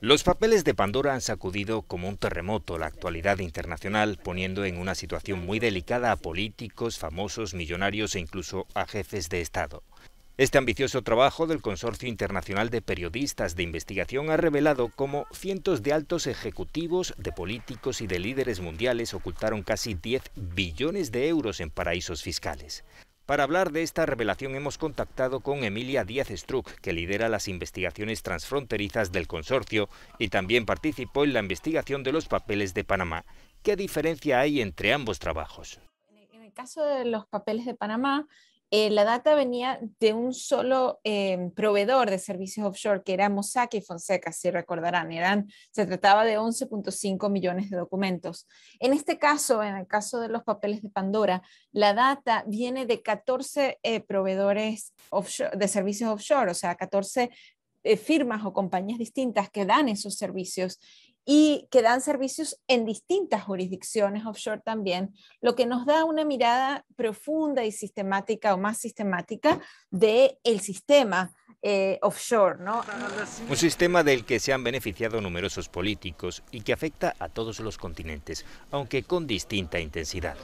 Los papeles de Pandora han sacudido como un terremoto la actualidad internacional, poniendo en una situación muy delicada a políticos, famosos, millonarios e incluso a jefes de Estado. Este ambicioso trabajo del Consorcio Internacional de Periodistas de Investigación ha revelado cómo cientos de altos ejecutivos, de políticos y de líderes mundiales ocultaron casi 10 billones de euros en paraísos fiscales. Para hablar de esta revelación hemos contactado con Emilia Díaz Struck, que lidera las investigaciones transfronterizas del consorcio y también participó en la investigación de los papeles de Panamá. ¿Qué diferencia hay entre ambos trabajos? En el caso de los papeles de Panamá, eh, la data venía de un solo eh, proveedor de servicios offshore, que era Mossack y Fonseca, si recordarán. Eran, se trataba de 11.5 millones de documentos. En este caso, en el caso de los papeles de Pandora, la data viene de 14 eh, proveedores de servicios offshore, o sea, 14 firmas o compañías distintas que dan esos servicios y que dan servicios en distintas jurisdicciones offshore también, lo que nos da una mirada profunda y sistemática o más sistemática del el sistema eh, offshore. ¿no? Un sistema del que se han beneficiado numerosos políticos y que afecta a todos los continentes, aunque con distinta intensidad.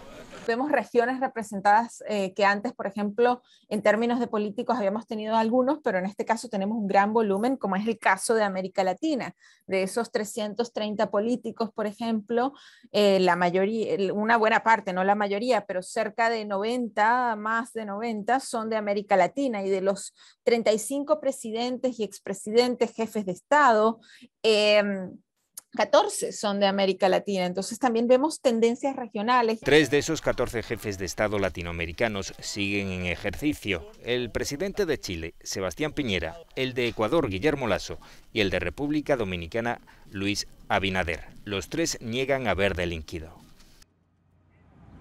Vemos regiones representadas eh, que antes, por ejemplo, en términos de políticos habíamos tenido algunos, pero en este caso tenemos un gran volumen, como es el caso de América Latina. De esos 330 políticos, por ejemplo, eh, la mayoría, una buena parte, no la mayoría, pero cerca de 90, más de 90, son de América Latina y de los 35 presidentes y expresidentes, jefes de Estado, em, 14 son de América Latina. Entonces también vemos tendencias regionales. Tres de esos 14 jefes de Estado latinoamericanos siguen en ejercicio. El presidente de Chile, Sebastián Piñera, el de Ecuador, Guillermo Lasso, y el de República Dominicana, Luis Abinader. Los tres niegan haber delinquido.